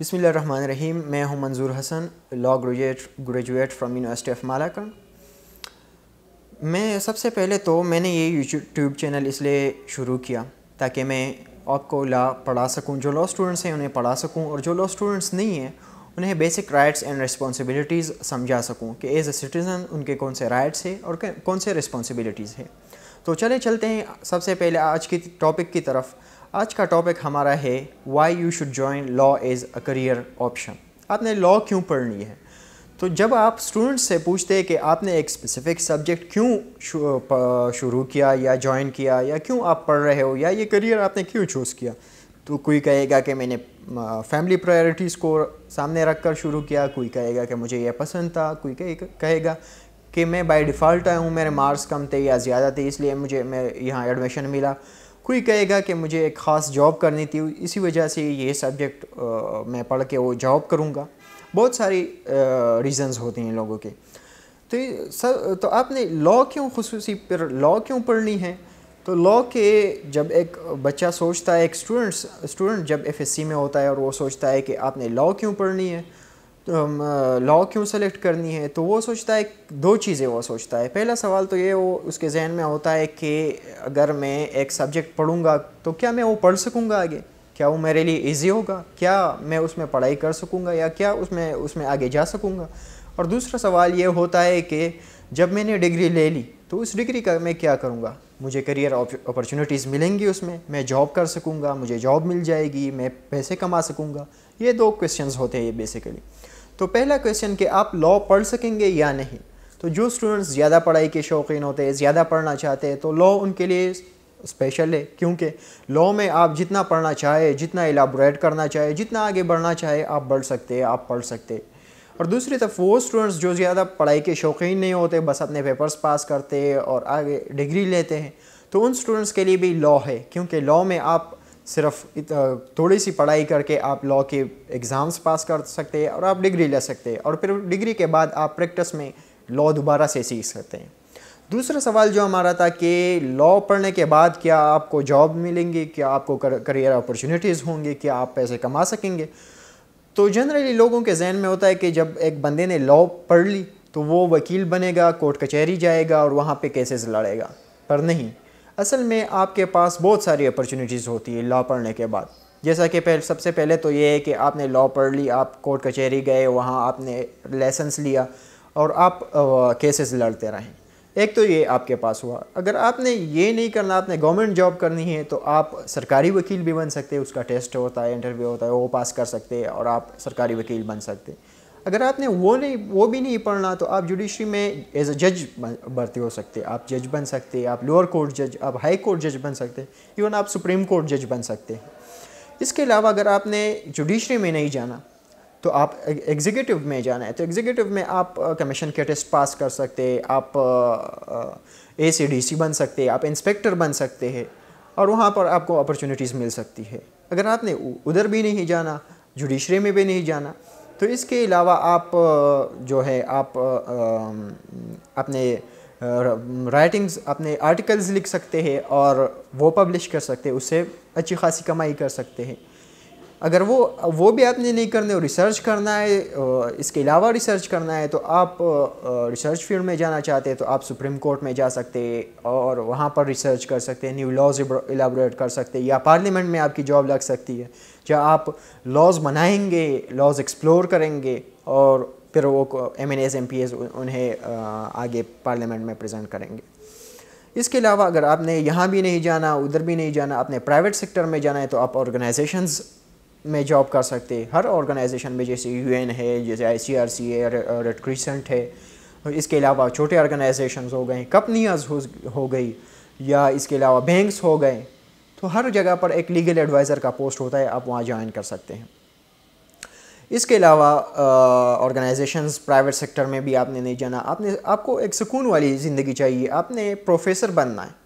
بسم اللہ الرحمن الرحیم میں ہوں Manzoor Hasan law graduate graduate from university of Malakand میں سب سے پہلے تو میں نے یہ یوٹیوب چینل اس لیے شروع کیا تاکہ میں آپ کو لا پڑھا سکوں جو لا اسٹوڈنٹس ہیں انہیں پڑھا سکوں اور جو لا اسٹوڈنٹس نہیں ہیں انہیں بیسک رائٹس اینڈ ریسپانسبلٹیز سمجھا سکوں کہ ایز اے سٹیزن ان کے کون سے رائٹس ہیں اور کون سے ریسپانسبلیٹیز ہیں تو چلے چلتے ہیں سب سے پہلے آج کی ٹاپک کی طرف آج کا ٹاپک ہمارا ہے why you should join law as a career option آپ نے لا کیوں پڑھنی ہے تو جب آپ اسٹوڈنٹس سے پوچھتے کہ آپ نے ایک اسپیسیفک سبجیکٹ کیوں شروع کیا یا جوائن کیا یا کیوں آپ پڑھ رہے ہو یا یہ کریئر آپ نے کیوں چوز کیا تو کوئی کہے گا کہ میں نے فیملی پرائیورٹیز کو سامنے رکھ کر شروع کیا کوئی کہے گا کہ مجھے یہ پسند تھا کوئی کہے کہے گا کہ میں بائی ڈیفالٹ آیا ہوں میرے مارکس کم تھے یا زیادہ تھے اس لیے مجھے میں یہاں ایڈمیشن ملا کوئی کہے گا کہ مجھے ایک خاص جاب کرنی تھی اسی وجہ سے یہ سبجیکٹ میں پڑھ کے وہ جاب کروں گا بہت ساری ریزنز ہوتی ہیں لوگوں کے تو سر تو آپ نے لا کیوں خصوصی پر لا کیوں پڑھنی ہے تو لا کے جب ایک بچہ سوچتا ہے ایک اسٹوڈنٹس اسٹوڈنٹ جب ایف ایس سی میں ہوتا ہے اور وہ سوچتا ہے کہ آپ نے لا کیوں پڑھنی ہے لا کیوں سلیکٹ کرنی ہے تو وہ سوچتا ہے دو چیزیں وہ سوچتا ہے پہلا سوال تو یہ وہ اس کے ذہن میں ہوتا ہے کہ اگر میں ایک سبجیکٹ پڑھوں گا تو کیا میں وہ پڑھ سکوں گا آگے کیا وہ میرے لیے ایزی ہوگا کیا میں اس میں پڑھائی کر سکوں گا یا کیا اس میں اس میں آگے جا سکوں گا اور دوسرا سوال یہ ہوتا ہے کہ جب میں نے ڈگری لے لی تو اس ڈگری کا میں کیا کروں گا مجھے کریئر اپرچونیٹیز ملیں گی اس میں میں جاب کر سکوں گا مجھے جاب مل جائے گی میں پیسے کما سکوں گا یہ دو کوشچنز ہوتے ہیں یہ بیسیکلی تو پہلا کویشچن کہ آپ لا پڑھ سکیں گے یا نہیں تو جو اسٹوڈنٹس زیادہ پڑھائی کے شوقین ہوتے ہیں زیادہ پڑھنا چاہتے ہیں تو لا ان کے لیے اسپیشل ہے کیونکہ لا میں آپ جتنا پڑھنا چاہے جتنا ایلیبوریٹ کرنا چاہے جتنا آگے بڑھنا چاہے آپ بڑھ سکتے آپ پڑھ سکتے اور دوسری طرف وہ اسٹوڈنٹس جو زیادہ پڑھائی کے شوقین نہیں ہوتے بس اپنے پیپرز پاس کرتے اور آگے ڈگری لیتے ہیں تو ان اسٹوڈنٹس کے لیے بھی لا ہے کیونکہ لا میں آپ صرف تھوڑی سی پڑھائی کر کے آپ لاء کے ایگزامس پاس کر سکتے اور آپ ڈگری لے سکتے اور پھر ڈگری کے بعد آپ پریکٹس میں لاء دوبارہ سے سیکھ سکتے ہیں دوسرا سوال جو ہمارا تھا کہ لاء پڑھنے کے بعد کیا آپ کو جاب ملیں گی کیا آپ کو کریئر اپرچونیٹیز ہوں گی کیا آپ پیسے کما سکیں گے تو جنرلی لوگوں کے ذہن میں ہوتا ہے کہ جب ایک بندے نے لاء پڑھ لی تو وہ وکیل بنے گا کورٹ کچہری جائے گا اور وہاں پہ کیسز لڑے گا پر نہیں اصل میں آپ کے پاس بہت ساری اپرچونیٹیز ہوتی ہے لا پڑھنے کے بعد جیسا کہ سب سے پہلے تو یہ ہے کہ آپ نے لا پڑھ لی آپ کورٹ کچہری گئے وہاں آپ نے لیسنس لیا اور آپ کیسز لڑتے رہیں ایک تو یہ آپ کے پاس ہوا اگر آپ نے یہ نہیں کرنا آپ نے گورنمنٹ جاب کرنی ہے تو آپ سرکاری وکیل بھی بن سکتے اس کا ٹیسٹ ہوتا ہے انٹرویو ہوتا ہے وہ پاس کر سکتے اور آپ سرکاری وکیل بن سکتے اگر آپ نے وہ نہیں وہ بھی نہیں پڑھنا تو آپ جوڈیشری میں ایز اے جج بھرتی ہو سکتے آپ جج بن سکتے آپ لوور کورٹ جج آپ ہائی کورٹ جج بن سکتے ایون آپ سپریم کورٹ جج بن سکتے اس کے علاوہ اگر آپ نے جوڈیشری میں نہیں جانا تو آپ ایگزیکیٹیو میں جانا ہے تو ایگزیکیٹیو میں آپ کمیشن کے ٹیسٹ پاس کر سکتے آپ اے سی ڈی سی بن سکتے آپ انسپیکٹر بن سکتے ہیں اور وہاں پر آپ کو اپرچونیٹیز مل سکتی ہے اگر آپ نے ادھر بھی نہیں جانا جوڈیشری میں بھی نہیں جانا تو اس کے علاوہ آپ جو ہے آپ اپنے رائٹنگز اپنے آرٹیکلز لکھ سکتے ہیں اور وہ پبلش کر سکتے اس سے اچھی خاصی کمائی کر سکتے ہیں اگر وہ وہ بھی آپ نے نہیں کرنے اور ریسرچ کرنا ہے اس کے علاوہ ریسرچ کرنا ہے تو آپ ریسرچ فیلڈ میں جانا چاہتے تو آپ سپریم کورٹ میں جا سکتے اور وہاں پر ریسرچ کر سکتے نیو لاز الیبوریٹ کر سکتے یا پارلیمنٹ میں آپ کی جاب لگ سکتی ہے جہاں آپ لاز بنائیں گے لاز ایکسپلور کریں گے اور پھر وہ M N As M P As انہیں آگے پارلیمنٹ میں پریزنٹ کریں گے اس کے علاوہ اگر آپ نے یہاں بھی نہیں جانا ادھر بھی نہیں جانا آپ نے پرائیویٹ سیکٹر میں جانا ہے تو آپ آرگنائزیشنز میں جاب کر سکتے ہر آرگنائزیشن میں جیسے یو این ہے جیسے آئی سی آر سی ہے ریڈ کریسنٹ ہے اس کے علاوہ چھوٹے آرگنائزیشنز ہو گئے کمپنیاز ہو گئی یا اس کے علاوہ بینکس ہو گئے تو ہر جگہ پر ایک لیگل ایڈوائزر کا پوسٹ ہوتا ہے آپ وہاں جوائن کر سکتے ہیں اس کے علاوہ آرگنائزیشنز پرائیویٹ سیکٹر میں بھی آپ نے نہیں جانا آپ نے آپ کو ایک سکون والی زندگی چاہیے آپ نے پروفیسر بننا ہے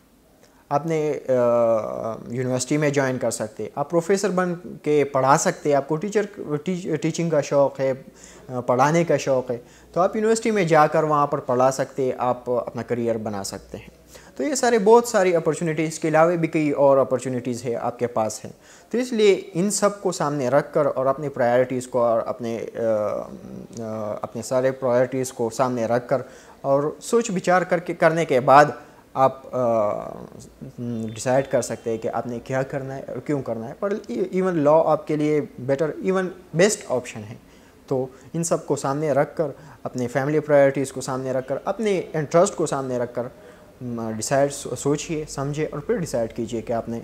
اپنے یونیورسٹی میں جوائن کر سکتے آپ پروفیسر بن کے پڑھا سکتے آپ کو ٹیچر ٹیچنگ کا شوق ہے پڑھانے کا شوق ہے تو آپ یونیورسٹی میں جا کر وہاں پر پڑھا سکتے آپ اپنا کریئر بنا سکتے ہیں تو یہ سارے بہت ساری اپرچونیٹیز اس کے علاوہ بھی کئی اور اپرچونیٹیز ہے آپ کے پاس ہیں تو اس لیے ان سب کو سامنے رکھ کر اور اپنے پرائیورٹیز کو اور اپنے اپنے سارے پرائیورٹیز کو سامنے رکھ کر اور سوچ بچار کر کے کرنے کے بعد آپ ڈیسائیڈ کر سکتے ہیں کہ آپ نے کیا کرنا ہے اور کیوں کرنا ہے پر ایون لا آپ کے لیے بیٹر ایون بیسٹ آپشن ہے تو ان سب کو سامنے رکھ کر اپنے فیملی پرائیورٹیز کو سامنے رکھ کر اپنے انٹرسٹ کو سامنے رکھ کر ڈیسائڈ سوچئے سمجھے اور پھر ڈیسائڈ کیجئے کہ آپ نے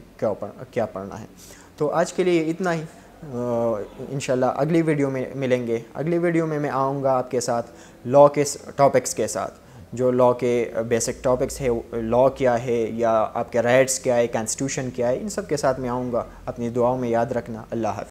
کیا پڑھنا ہے تو آج کے لیے اتنا ہی انشاءاللہ اگلی ویڈیو میں ملیں گے اگلی ویڈیو میں میں آؤں گا آپ کے ساتھ لا کے ٹاپکس کے ساتھ جو لاء کے بیسک ٹاپکس ہے لاء کیا ہے یا آپ کے رائٹس کیا ہے کانسٹیوشن کیا ہے ان سب کے ساتھ میں آؤں گا اپنی دعاؤں میں یاد رکھنا اللہ حافظ